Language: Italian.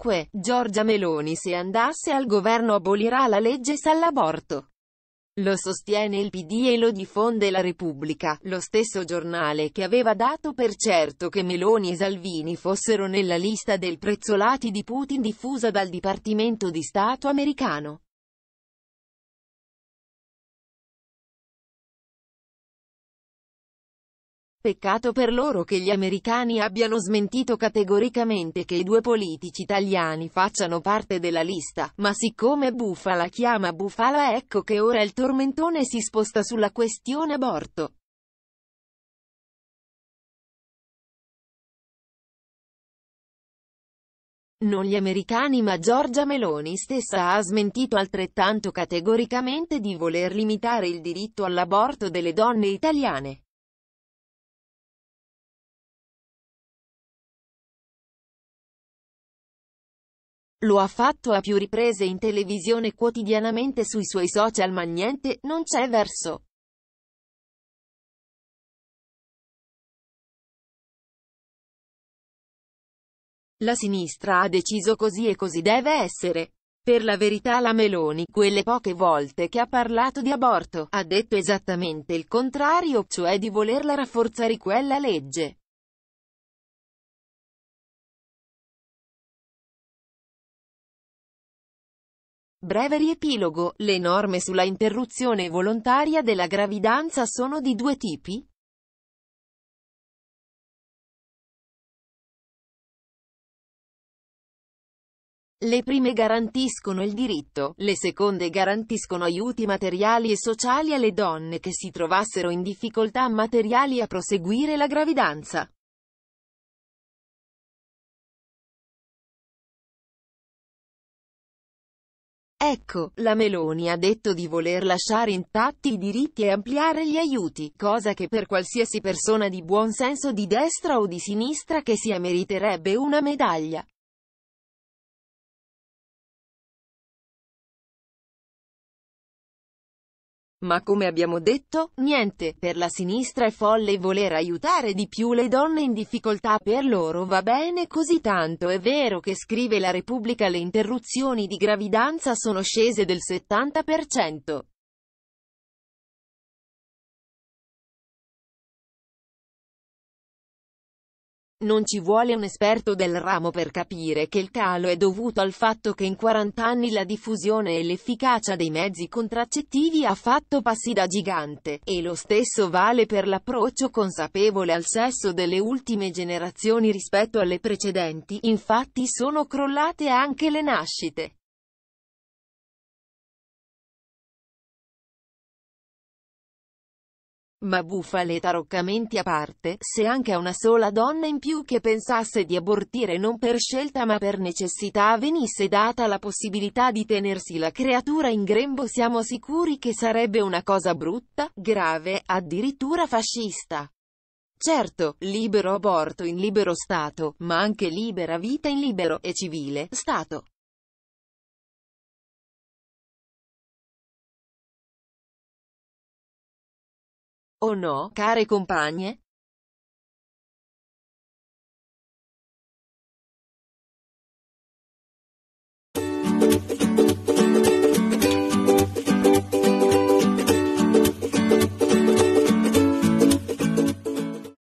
Dunque, Giorgia Meloni se andasse al governo abolirà la legge sull'aborto. Lo sostiene il PD e lo diffonde la Repubblica, lo stesso giornale che aveva dato per certo che Meloni e Salvini fossero nella lista del prezzolati di Putin diffusa dal Dipartimento di Stato americano. Peccato per loro che gli americani abbiano smentito categoricamente che i due politici italiani facciano parte della lista, ma siccome Bufala chiama Bufala ecco che ora il tormentone si sposta sulla questione aborto. Non gli americani ma Giorgia Meloni stessa ha smentito altrettanto categoricamente di voler limitare il diritto all'aborto delle donne italiane. Lo ha fatto a più riprese in televisione quotidianamente sui suoi social ma niente, non c'è verso. La sinistra ha deciso così e così deve essere. Per la verità la Meloni, quelle poche volte che ha parlato di aborto, ha detto esattamente il contrario, cioè di volerla rafforzare quella legge. Breve riepilogo, le norme sulla interruzione volontaria della gravidanza sono di due tipi. Le prime garantiscono il diritto, le seconde garantiscono aiuti materiali e sociali alle donne che si trovassero in difficoltà materiali a proseguire la gravidanza. Ecco, la Meloni ha detto di voler lasciare intatti i diritti e ampliare gli aiuti, cosa che per qualsiasi persona di buon senso di destra o di sinistra che sia meriterebbe una medaglia. Ma come abbiamo detto, niente, per la sinistra è folle voler aiutare di più le donne in difficoltà, per loro va bene così tanto è vero che scrive la Repubblica le interruzioni di gravidanza sono scese del 70%. Non ci vuole un esperto del ramo per capire che il calo è dovuto al fatto che in 40 anni la diffusione e l'efficacia dei mezzi contraccettivi ha fatto passi da gigante, e lo stesso vale per l'approccio consapevole al sesso delle ultime generazioni rispetto alle precedenti, infatti sono crollate anche le nascite. Ma bufale taroccamenti a parte, se anche a una sola donna in più che pensasse di abortire non per scelta ma per necessità venisse data la possibilità di tenersi la creatura in grembo siamo sicuri che sarebbe una cosa brutta, grave, addirittura fascista. Certo, libero aborto in libero Stato, ma anche libera vita in libero e civile Stato. O no, care compagne?